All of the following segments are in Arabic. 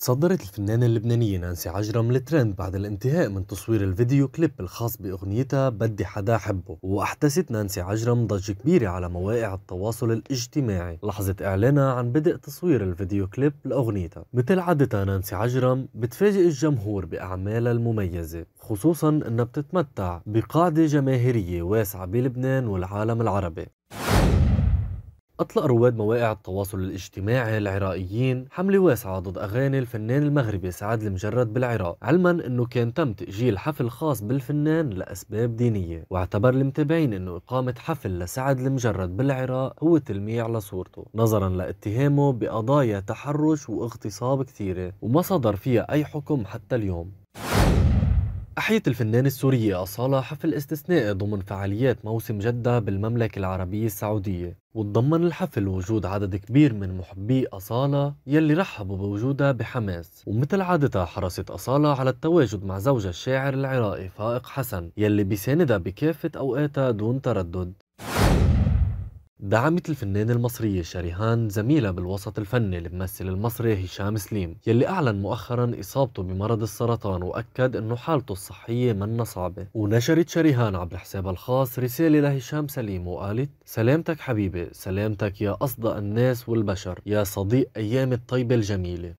تصدرت الفنانة اللبنانية نانسي عجرم الترند بعد الانتهاء من تصوير الفيديو كليب الخاص بأغنيتها بدي حدا حبه وأحدثت نانسي عجرم ضجة كبيرة على مواقع التواصل الاجتماعي لحظة إعلانها عن بدء تصوير الفيديو كليب لأغنيتها مثل عادتها نانسي عجرم بتفاجئ الجمهور بأعمالها المميزة خصوصا أنها بتتمتع بقاعدة جماهيرية واسعة بلبنان والعالم العربي أطلق رواد مواقع التواصل الاجتماعي العراقيين حملة واسعة ضد أغاني الفنان المغربي سعد المجرد بالعراق علما أنه كان تم تأجيل حفل خاص بالفنان لأسباب دينية واعتبر المتابعين أنه إقامة حفل لسعد المجرد بالعراق هو تلميع لصورته نظرا لاتهامه بقضايا تحرش واغتصاب كثيرة وما صدر فيها أي حكم حتى اليوم أحيت الفنانة السورية أصالة حفل استثنائي ضمن فعاليات موسم جدة بالمملكة العربية السعودية وتضمن الحفل وجود عدد كبير من محبي أصالة يلي رحبوا بوجودها بحماس ومثل عادتها حرصت أصالة على التواجد مع زوجها الشاعر العراقي فائق حسن يلي بيساندها بكافة أوقاتها دون تردد دعمت الفنانة المصرية شريهان زميلة بالوسط الفني الممثل المصري هشام سليم يلي أعلن مؤخرا إصابته بمرض السرطان وأكد أنه حالته الصحية من صعبة ونشرت شريهان عبر حسابها الخاص رسالة لهشام سليم وقالت سلامتك حبيبي سلامتك يا أصدق الناس والبشر يا صديق أيام الطيبة الجميلة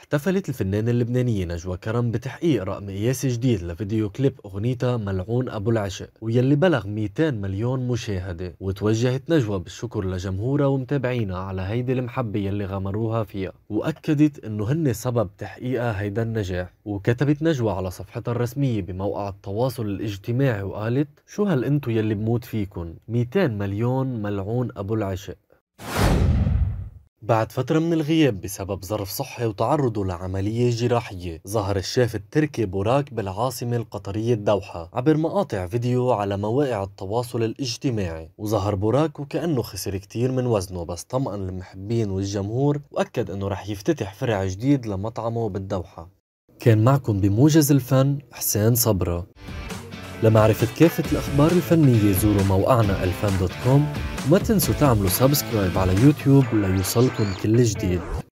احتفلت الفنانة اللبنانية نجوى كرم بتحقيق رقم قياسي جديد لفيديو كليب أغنيتها ملعون أبو العشق ويلي بلغ 200 مليون مشاهدة وتوجهت نجوى بالشكر لجمهورها ومتابعينها على هيدي المحبة يلي غمروها فيها وأكدت إنه هن سبب تحقيقها هيدا النجاح وكتبت نجوى على صفحتها الرسمية بموقع التواصل الاجتماعي وقالت شو هل انتو يلي بموت فيكن 200 مليون ملعون أبو العشق بعد فترة من الغياب بسبب ظرف صحي وتعرضه لعملية جراحية ظهر الشاف التركي بوراك بالعاصمة القطرية الدوحة عبر مقاطع فيديو على مواقع التواصل الاجتماعي وظهر بوراك وكأنه خسر كتير من وزنه بس طمأن المحبين والجمهور وأكد أنه رح يفتتح فرع جديد لمطعمه بالدوحة كان معكم بموجز الفن حسين صبره لمعرفة كافة الأخبار الفنية زوروا موقعنا الفان دوت كوم وما تنسوا تعملوا سبسكرايب على يوتيوب ليوصلكم كل جديد